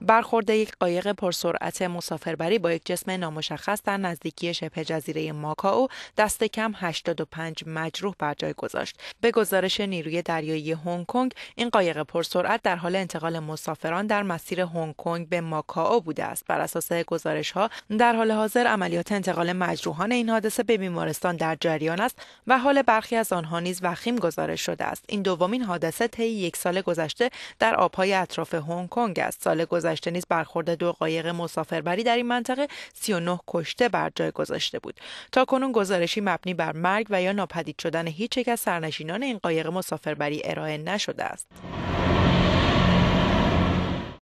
برخورد یک قایق پرسرعت مسافربری با یک جسم نامشخص در نزدیکی شبه جزیره ماکائو دست کم 85 مجروح بر جای گذاشت. به گزارش نیروی دریایی هنگ کنگ این قایق پرسرعت در حال انتقال مسافران در مسیر هنگ کنگ به ماکائو بوده است. بر اساس گزارش ها در حال حاضر عملیات انتقال مجروحان این حادثه به بیمارستان در جریان است و حال برخی از آنها نیز وخیم گزارش شده است. این دومین حادثه طی یک سال گذشته در آبهای اطراف هنگ کنگ است. سال گذشته نیز برخورد دو قایق مسافربری در این منطقه 39 کشته بر جای گذاشته بود تا کنون گزارشی مبنی بر مرگ و یا ناپدید شدن هیچ یک از سرنشینان این قایق مسافربری ارائه نشده است